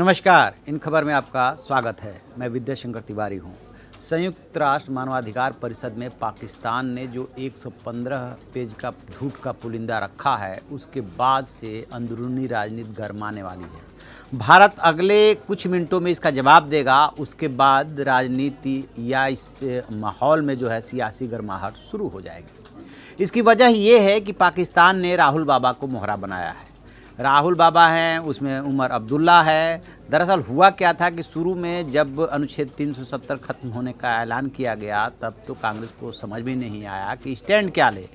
नमस्कार इन खबर में आपका स्वागत है मैं विद्याशंकर तिवारी हूँ संयुक्त राष्ट्र मानवाधिकार परिषद में पाकिस्तान ने जो 115 पेज का झूठ का पुलिंदा रखा है उसके बाद से अंदरूनी राजनीति गरमाने वाली है भारत अगले कुछ मिनटों में इसका जवाब देगा उसके बाद राजनीति या इस माहौल में जो है सियासी गर्माहट शुरू हो जाएगी इसकी वजह यह है कि पाकिस्तान ने राहुल बाबा को मोहरा बनाया है राहुल बाबा हैं उसमें उमर अब्दुल्ला है दरअसल हुआ क्या था कि शुरू में जब अनुच्छेद 370 खत्म होने का ऐलान किया गया तब तो कांग्रेस को समझ में नहीं आया कि स्टैंड क्या ले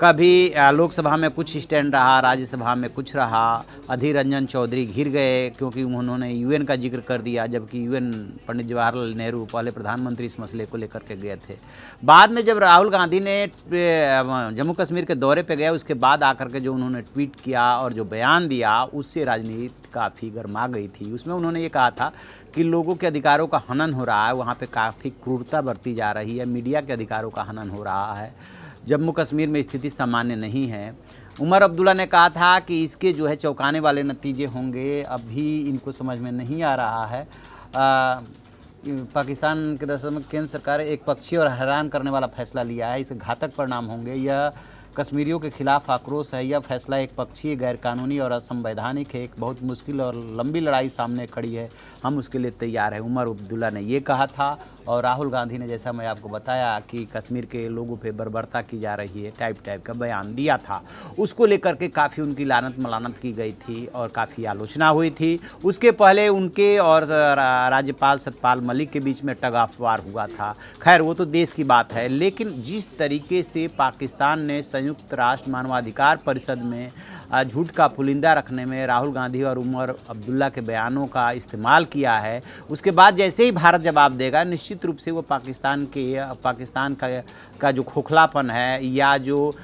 कभी लोकसभा में कुछ स्टैंड रहा राज्यसभा में कुछ रहा अधीर रंजन चौधरी घिर गए क्योंकि उन्होंने यूएन का जिक्र कर दिया जबकि यूएन पंडित जवाहरलाल नेहरू पहले प्रधानमंत्री इस मसले को लेकर के गए थे बाद में जब राहुल गांधी ने जम्मू कश्मीर के दौरे पे गए उसके बाद आकर के जो उन्होंने ट्वीट किया और जो बयान दिया उससे राजनीति काफ़ी गर्मा गई थी उसमें उन्होंने ये कहा था कि लोगों के अधिकारों का हनन हो रहा है वहाँ पे काफ़ी क्रूरता बरती जा रही है मीडिया के अधिकारों का हनन हो रहा है जम्मू कश्मीर में स्थिति सामान्य नहीं है उमर अब्दुल्ला ने कहा था कि इसके जो है चौंकाने वाले नतीजे होंगे अभी इनको समझ में नहीं आ रहा है आ, पाकिस्तान के दशा में केंद्र सरकार एक पक्षी और हैरान करने वाला फैसला लिया है इसे घातक परिणाम होंगे यह कश्मीरियों के खिलाफ आक्रोश है यह फैसला एक पक्षीय गैरकानूनी और असंवैधानिक है एक बहुत मुश्किल और लंबी लड़ाई सामने खड़ी है हम उसके लिए तैयार हैं उमर अब्दुल्ला ने ये कहा था और राहुल गांधी ने जैसा मैं आपको बताया कि कश्मीर के लोगों पे बर्बरता की जा रही है टाइप टाइप का बयान दिया था उसको लेकर के काफ़ी उनकी लानत मलानत की गई थी और काफ़ी आलोचना हुई थी उसके पहले उनके और राज्यपाल सतपाल मलिक के बीच में टग ऑफ वार हुआ था खैर वो तो देश की बात है लेकिन जिस तरीके से पाकिस्तान ने संयुक्त राष्ट्र मानवाधिकार परिषद में झूठ का पुलिंदा रखने में राहुल गांधी और उमर अब्दुल्ला के बयानों का इस्तेमाल किया है उसके बाद जैसे ही भारत जवाब देगा निश्चित निश्चित रूप से वो पाकिस्तान के पाकिस्तान का का जो खोखलापन है या जो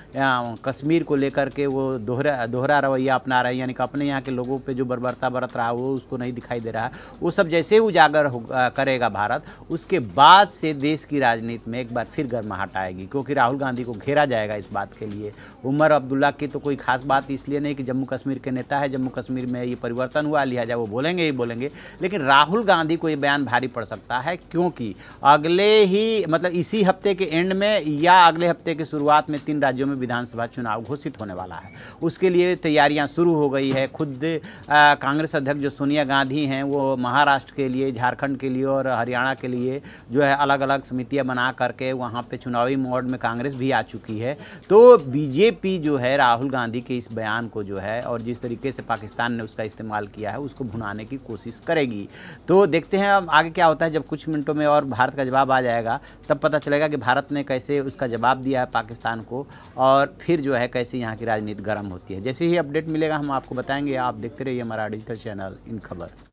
कश्मीर को लेकर के वो दोहरा दोहरा रवैया अपना रहा है यानी कि अपने यहाँ के लोगों पे जो बर्बरता बरत रहा है वो उसको नहीं दिखाई दे रहा है वो सब जैसे उजागर करेगा भारत उसके बाद से देश की राजनीति में एक बार फिर गर्माहट आएगी क्योंकि राहुल गांधी को घेरा जाएगा इस बात के लिए उमर अब्दुल्ला की तो कोई खास बात इसलिए नहीं कि जम्मू कश्मीर के नेता है जम्मू कश्मीर में ये परिवर्तन हुआ लिहाजा वो बोलेंगे ही बोलेंगे लेकिन राहुल गांधी को ये बयान भारी पड़ सकता है क्योंकि अगले ही मतलब इसी हफ्ते के एंड में या अगले हफ्ते के शुरुआत में तीन राज्यों में विधानसभा चुनाव घोषित होने वाला है उसके लिए तैयारियां शुरू हो गई है खुद कांग्रेस अध्यक्ष जो सोनिया गांधी हैं वो महाराष्ट्र के लिए झारखंड के लिए और हरियाणा के लिए जो है अलग अलग समितियाँ बना करके वहाँ पर चुनावी मोड में कांग्रेस भी आ चुकी है तो बीजेपी जो है राहुल गांधी के इस बयान को जो है और जिस तरीके से पाकिस्तान ने उसका इस्तेमाल किया है उसको भुनाने की कोशिश करेगी तो देखते हैं अब आगे क्या होता है जब कुछ मिनटों में और भारत का जवाब आ जाएगा तब पता चलेगा कि भारत ने कैसे उसका जवाब दिया है पाकिस्तान को और फिर जो है कैसे यहाँ की राजनीति गर्म होती है जैसे ही अपडेट मिलेगा हम आपको बताएंगे आप देखते रहिए हमारा डिजिटल चैनल इन खबर